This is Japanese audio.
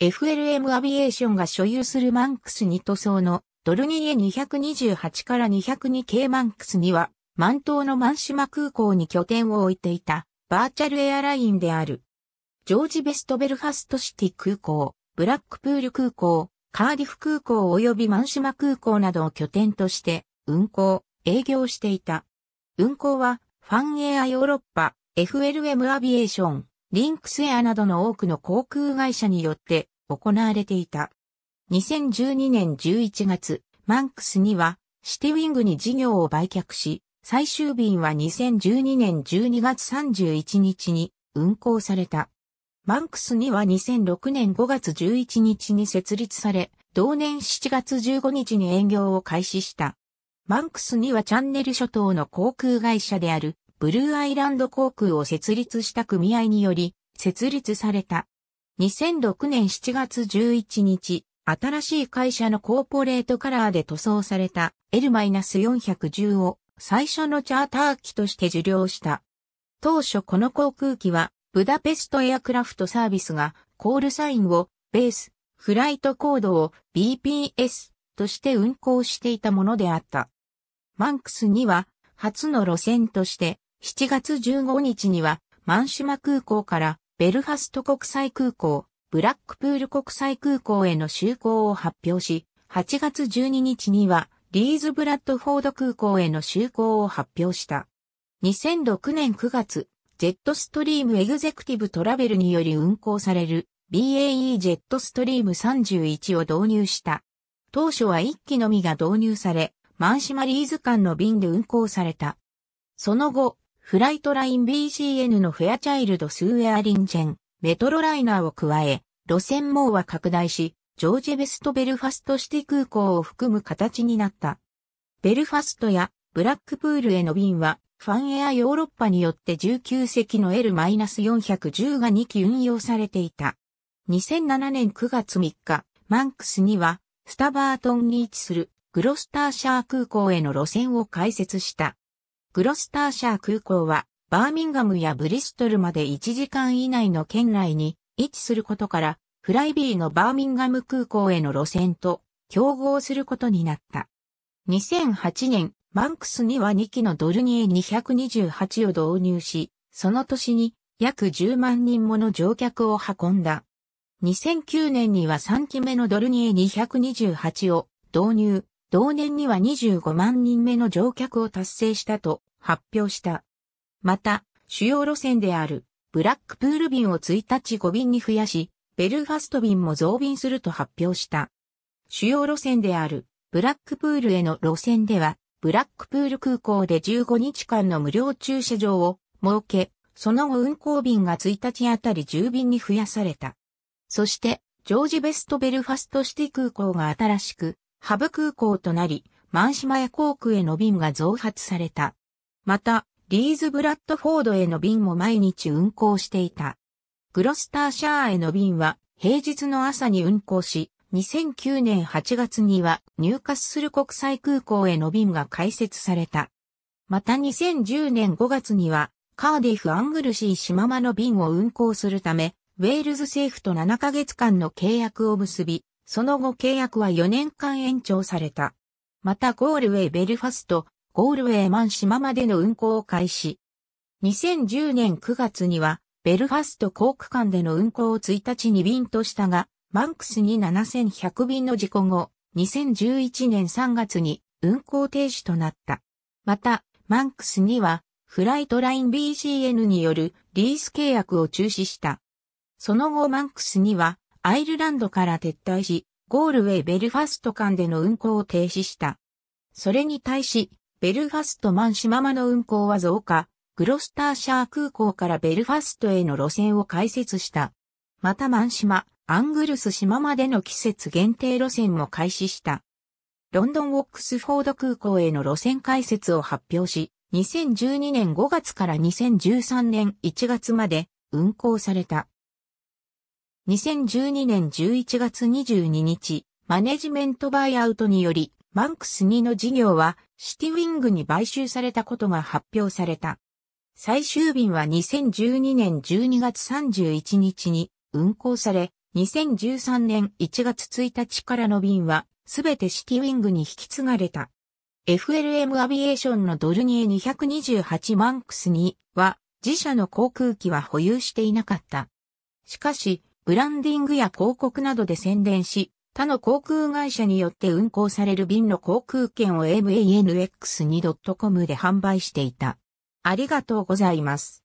FLM アビエーションが所有するマンクス2塗装のドルニエ228から202系マンクスには、満島の満島空港に拠点を置いていたバーチャルエアラインである。ジョージ・ベスト・ベルファストシティ空港、ブラックプール空港、カーディフ空港及び満島空港などを拠点として運航、営業していた。運航はファンエアヨーロッパ、FLM アビエーション、リンクスエアなどの多くの航空会社によって行われていた。2012年11月、マンクスにはシティウィングに事業を売却し、最終便は2012年12月31日に運航された。マンクスには2006年5月11日に設立され、同年7月15日に営業を開始した。マンクスにはチャンネル諸島の航空会社であるブルーアイランド航空を設立した組合により、設立された。2006年7月11日、新しい会社のコーポレートカラーで塗装された L-410 を最初のチャーター機として受領した。当初この航空機はブダペストエアクラフトサービスがコールサインをベース、フライトコードを BPS として運航していたものであった。マンクスには初の路線として7月15日には、マンシュマ空港からベルファスト国際空港、ブラックプール国際空港への就航を発表し、8月12日には、リーズブラッドフォード空港への就航を発表した。2006年9月、ジェットストリームエグゼクティブトラベルにより運航される BAE ジェットストリーム31を導入した。当初は1機のみが導入され、マンシマリーズ間の便で運航された。その後、フライトライン BCN のフェアチャイルドスウェアリンジェン、メトロライナーを加え、路線網は拡大し、ジョージ・ベスト・ベルファストシティ空港を含む形になった。ベルファストやブラックプールへの便は、ファンエアヨーロッパによって19隻の L-410 が2機運用されていた。2007年9月3日、マンクスには、スタバートンに位置するグロスターシャー空港への路線を開設した。グロスターシャー空港は、バーミンガムやブリストルまで1時間以内の県内に位置することから、フライビーのバーミンガム空港への路線と競合することになった。2008年、マンクスには2機のドルニエ228を導入し、その年に約10万人もの乗客を運んだ。2009年には3機目のドルニエ228を導入、同年には25万人目の乗客を達成したと発表した。また、主要路線であるブラックプール便を1日5便に増やし、ベルファスト便も増便すると発表した。主要路線であるブラックプールへの路線では、ブラックプール空港で15日間の無料駐車場を設け、その後運行便が1日あたり10便に増やされた。そして、ジョージ・ベスト・ベルファストシティ空港が新しく、ハブ空港となり、マンシマヤ航空への便が増発された。また、リーズブラッドフォードへの便も毎日運行していた。グロスターシャーへの便は平日の朝に運行し、2009年8月には入荷する国際空港への便が開設された。また2010年5月にはカーディフ・アングルシーシママの便を運行するため、ウェールズ政府と7ヶ月間の契約を結び、その後契約は4年間延長された。またゴールウェイ・ベルファスト、ゴールウェイマン島までの運行を開始。2010年9月には、ベルファスト航空間での運行を1日に便としたが、マンクスに7100便の事故後、2011年3月に運行停止となった。また、マンクスには、フライトライン BCN によるリース契約を中止した。その後マンクスには、アイルランドから撤退し、ゴールウェイ・ベルファスト間での運行を停止した。それに対し、ベルファストマンシママの運行は増加、グロスターシャー空港からベルファストへの路線を開設した。またマンシマ、アングルス島までの季節限定路線も開始した。ロンドン・オックスフォード空港への路線開設を発表し、2012年5月から2013年1月まで運行された。2012年11月22日、マネジメントバイアウトにより、マンクス2の事業はシティウィングに買収されたことが発表された。最終便は2012年12月31日に運行され、2013年1月1日からの便は、すべてシティウィングに引き継がれた。FLM アビエーションのドルニエ228マンクスには、自社の航空機は保有していなかった。しかし、ブランディングや広告などで宣伝し、他の航空会社によって運航される便の航空券を manx2.com で販売していた。ありがとうございます。